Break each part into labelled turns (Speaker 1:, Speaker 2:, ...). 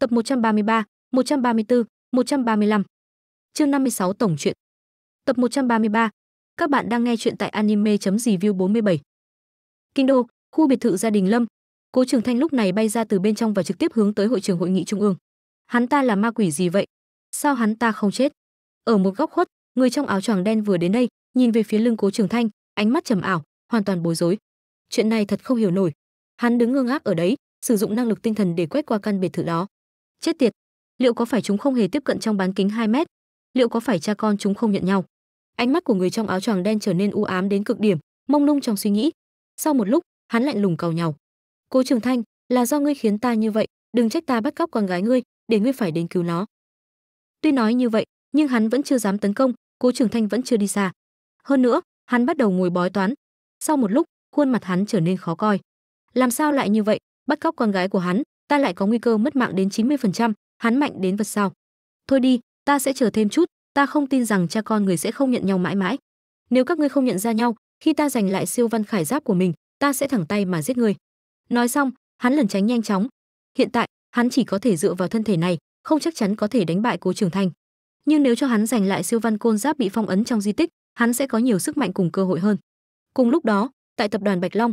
Speaker 1: tập 133, 134, 135. Chương 56 tổng truyện. Tập 133. Các bạn đang nghe truyện tại anime.review 47. Kinh đô, khu biệt thự gia đình Lâm. Cố Trường Thanh lúc này bay ra từ bên trong và trực tiếp hướng tới hội trường hội nghị trung ương. Hắn ta là ma quỷ gì vậy? Sao hắn ta không chết? Ở một góc khuất, người trong áo choàng đen vừa đến đây, nhìn về phía lưng Cố Trường Thanh, ánh mắt trầm ảo, hoàn toàn bối rối. Chuyện này thật không hiểu nổi. Hắn đứng ngơ ngác ở đấy, sử dụng năng lực tinh thần để quét qua căn biệt thự đó. Chết tiệt, liệu có phải chúng không hề tiếp cận trong bán kính 2 mét? Liệu có phải cha con chúng không nhận nhau? Ánh mắt của người trong áo choàng đen trở nên u ám đến cực điểm, mông lung trong suy nghĩ. Sau một lúc, hắn lạnh lùng cầu nhau. Cố Trường Thanh, là do ngươi khiến ta như vậy, đừng trách ta bắt cóc con gái ngươi, để ngươi phải đến cứu nó. Tuy nói như vậy, nhưng hắn vẫn chưa dám tấn công, Cố Trường Thanh vẫn chưa đi xa. Hơn nữa, hắn bắt đầu ngồi bói toán. Sau một lúc, khuôn mặt hắn trở nên khó coi. Làm sao lại như vậy, bắt cóc con gái của hắn, ta lại có nguy cơ mất mạng đến 90%, hắn mạnh đến vật sao? Thôi đi, ta sẽ chờ thêm chút, ta không tin rằng cha con người sẽ không nhận nhau mãi mãi. Nếu các ngươi không nhận ra nhau, khi ta giành lại siêu văn khải giáp của mình, ta sẽ thẳng tay mà giết ngươi." Nói xong, hắn lẩn tránh nhanh chóng. Hiện tại, hắn chỉ có thể dựa vào thân thể này, không chắc chắn có thể đánh bại Cố Trường Thanh. Nhưng nếu cho hắn giành lại siêu văn côn giáp bị phong ấn trong di tích, hắn sẽ có nhiều sức mạnh cùng cơ hội hơn. Cùng lúc đó, tại tập đoàn Bạch Long,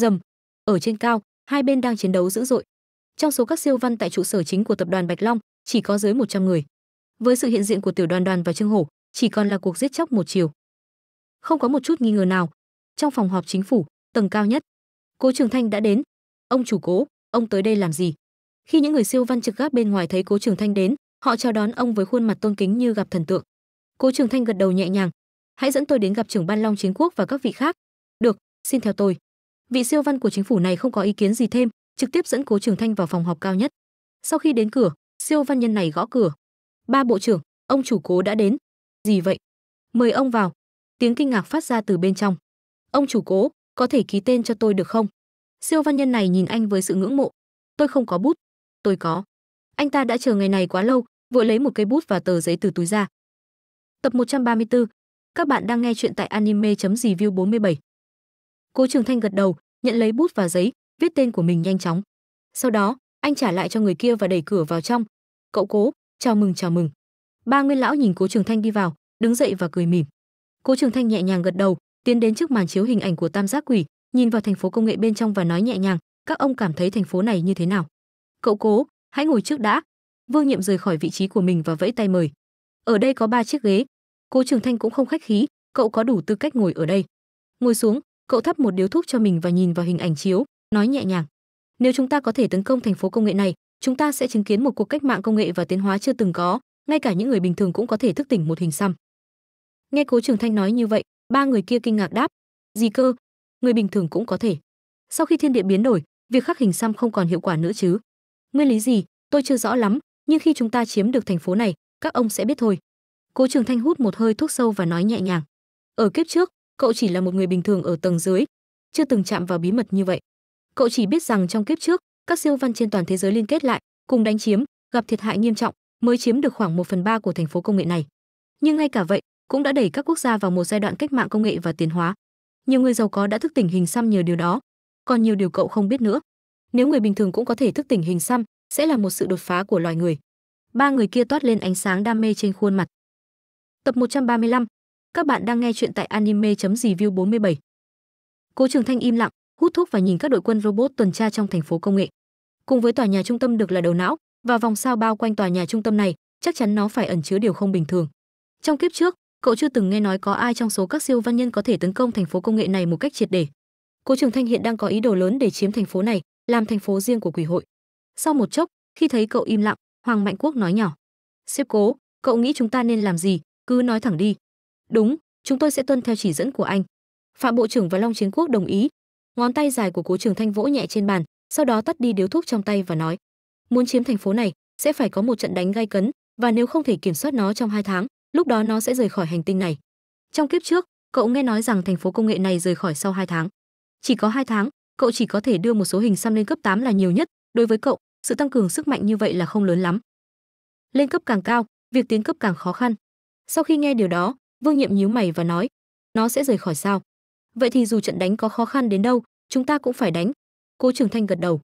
Speaker 1: rầm, ở trên cao, hai bên đang chiến đấu dữ dội trong số các siêu văn tại trụ sở chính của tập đoàn Bạch Long chỉ có dưới 100 người. Với sự hiện diện của Tiểu Đoàn Đoàn và Trương Hổ, chỉ còn là cuộc giết chóc một chiều. Không có một chút nghi ngờ nào, trong phòng họp chính phủ, tầng cao nhất, Cố Trường Thanh đã đến. "Ông chủ Cố, ông tới đây làm gì?" Khi những người siêu văn trực gác bên ngoài thấy Cố Trường Thanh đến, họ chào đón ông với khuôn mặt tôn kính như gặp thần tượng. Cố Trường Thanh gật đầu nhẹ nhàng, "Hãy dẫn tôi đến gặp trưởng ban Long Chiến Quốc và các vị khác." "Được, xin theo tôi." Vị siêu văn của chính phủ này không có ý kiến gì thêm, trực tiếp dẫn Cố Trường Thanh vào phòng họp cao nhất. Sau khi đến cửa, siêu văn nhân này gõ cửa. "Ba bộ trưởng, ông chủ Cố đã đến." "Gì vậy?" "Mời ông vào." Tiếng kinh ngạc phát ra từ bên trong. "Ông chủ Cố, có thể ký tên cho tôi được không?" Siêu văn nhân này nhìn anh với sự ngưỡng mộ. "Tôi không có bút." "Tôi có." Anh ta đã chờ ngày này quá lâu, vội lấy một cây bút và tờ giấy từ túi ra. Tập 134. Các bạn đang nghe chuyện tại anime.review47. Cố Trường Thanh gật đầu, nhận lấy bút và giấy, viết tên của mình nhanh chóng sau đó anh trả lại cho người kia và đẩy cửa vào trong cậu cố chào mừng chào mừng ba nguyên lão nhìn cố trường thanh đi vào đứng dậy và cười mỉm cố trường thanh nhẹ nhàng gật đầu tiến đến trước màn chiếu hình ảnh của tam giác quỷ nhìn vào thành phố công nghệ bên trong và nói nhẹ nhàng các ông cảm thấy thành phố này như thế nào cậu cố hãy ngồi trước đã vương nhiệm rời khỏi vị trí của mình và vẫy tay mời ở đây có ba chiếc ghế cố trường thanh cũng không khách khí cậu có đủ tư cách ngồi ở đây ngồi xuống cậu thắp một điếu thuốc cho mình và nhìn vào hình ảnh chiếu nói nhẹ nhàng nếu chúng ta có thể tấn công thành phố công nghệ này chúng ta sẽ chứng kiến một cuộc cách mạng công nghệ và tiến hóa chưa từng có ngay cả những người bình thường cũng có thể thức tỉnh một hình xăm nghe cố trường thanh nói như vậy ba người kia kinh ngạc đáp gì cơ người bình thường cũng có thể sau khi thiên địa biến đổi việc khắc hình xăm không còn hiệu quả nữa chứ nguyên lý gì tôi chưa rõ lắm nhưng khi chúng ta chiếm được thành phố này các ông sẽ biết thôi cố trường thanh hút một hơi thuốc sâu và nói nhẹ nhàng ở kiếp trước cậu chỉ là một người bình thường ở tầng dưới chưa từng chạm vào bí mật như vậy Cậu chỉ biết rằng trong kiếp trước, các siêu văn trên toàn thế giới liên kết lại, cùng đánh chiếm, gặp thiệt hại nghiêm trọng, mới chiếm được khoảng 1 phần ba của thành phố công nghệ này. Nhưng ngay cả vậy, cũng đã đẩy các quốc gia vào một giai đoạn cách mạng công nghệ và tiến hóa. Nhiều người giàu có đã thức tỉnh hình xăm nhờ điều đó, còn nhiều điều cậu không biết nữa. Nếu người bình thường cũng có thể thức tỉnh hình xăm, sẽ là một sự đột phá của loài người. Ba người kia toát lên ánh sáng đam mê trên khuôn mặt. Tập 135. Các bạn đang nghe chuyện tại anime.review47. Cố Trường Thanh im lặng, hút thuốc và nhìn các đội quân robot tuần tra trong thành phố công nghệ. Cùng với tòa nhà trung tâm được là đầu não và vòng sao bao quanh tòa nhà trung tâm này, chắc chắn nó phải ẩn chứa điều không bình thường. Trong kiếp trước, cậu chưa từng nghe nói có ai trong số các siêu văn nhân có thể tấn công thành phố công nghệ này một cách triệt để. Cố Trường Thanh hiện đang có ý đồ lớn để chiếm thành phố này, làm thành phố riêng của quỷ hội. Sau một chốc, khi thấy cậu im lặng, Hoàng Mạnh Quốc nói nhỏ: "Sếp Cố, cậu nghĩ chúng ta nên làm gì, cứ nói thẳng đi." "Đúng, chúng tôi sẽ tuân theo chỉ dẫn của anh." Phạm Bộ trưởng và Long Chiến Quốc đồng ý, ngón tay dài của cố trường thanh vỗ nhẹ trên bàn sau đó tắt đi điếu thuốc trong tay và nói muốn chiếm thành phố này sẽ phải có một trận đánh gay cấn và nếu không thể kiểm soát nó trong hai tháng lúc đó nó sẽ rời khỏi hành tinh này trong kiếp trước cậu nghe nói rằng thành phố công nghệ này rời khỏi sau hai tháng chỉ có hai tháng cậu chỉ có thể đưa một số hình xăm lên cấp 8 là nhiều nhất đối với cậu sự tăng cường sức mạnh như vậy là không lớn lắm lên cấp càng cao việc tiến cấp càng khó khăn sau khi nghe điều đó vương nhiệm nhíu mày và nói nó sẽ rời khỏi sao vậy thì dù trận đánh có khó khăn đến đâu chúng ta cũng phải đánh cố trường thanh gật đầu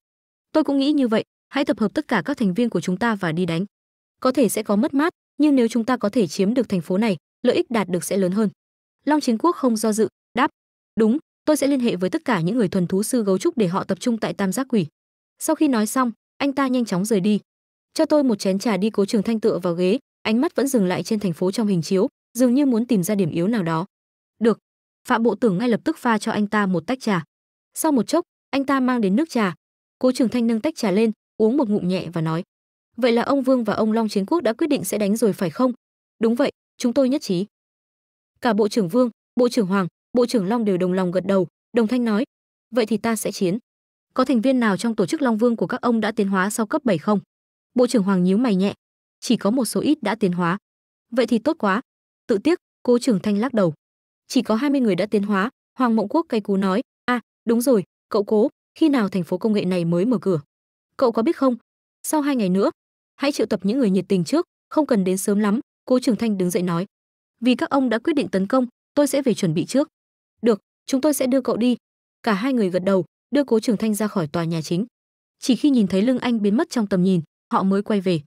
Speaker 1: tôi cũng nghĩ như vậy hãy tập hợp tất cả các thành viên của chúng ta và đi đánh có thể sẽ có mất mát nhưng nếu chúng ta có thể chiếm được thành phố này lợi ích đạt được sẽ lớn hơn long chiến quốc không do dự đáp đúng tôi sẽ liên hệ với tất cả những người thuần thú sư gấu trúc để họ tập trung tại tam giác quỷ sau khi nói xong anh ta nhanh chóng rời đi cho tôi một chén trà đi cố trường thanh tựa vào ghế ánh mắt vẫn dừng lại trên thành phố trong hình chiếu dường như muốn tìm ra điểm yếu nào đó phạm bộ tưởng ngay lập tức pha cho anh ta một tách trà sau một chốc anh ta mang đến nước trà cố trường thanh nâng tách trà lên uống một ngụm nhẹ và nói vậy là ông vương và ông long chiến quốc đã quyết định sẽ đánh rồi phải không đúng vậy chúng tôi nhất trí cả bộ trưởng vương bộ trưởng hoàng bộ trưởng long đều đồng lòng gật đầu đồng thanh nói vậy thì ta sẽ chiến có thành viên nào trong tổ chức long vương của các ông đã tiến hóa sau cấp 7 không bộ trưởng hoàng nhíu mày nhẹ chỉ có một số ít đã tiến hóa vậy thì tốt quá tự tiếc cố Trường thanh lắc đầu chỉ có 20 người đã tiến hóa hoàng mộng quốc cay cú nói a à, đúng rồi cậu cố khi nào thành phố công nghệ này mới mở cửa cậu có biết không sau hai ngày nữa hãy triệu tập những người nhiệt tình trước không cần đến sớm lắm cố trường thanh đứng dậy nói vì các ông đã quyết định tấn công tôi sẽ về chuẩn bị trước được chúng tôi sẽ đưa cậu đi cả hai người gật đầu đưa cố trường thanh ra khỏi tòa nhà chính chỉ khi nhìn thấy lưng anh biến mất trong tầm nhìn họ mới quay về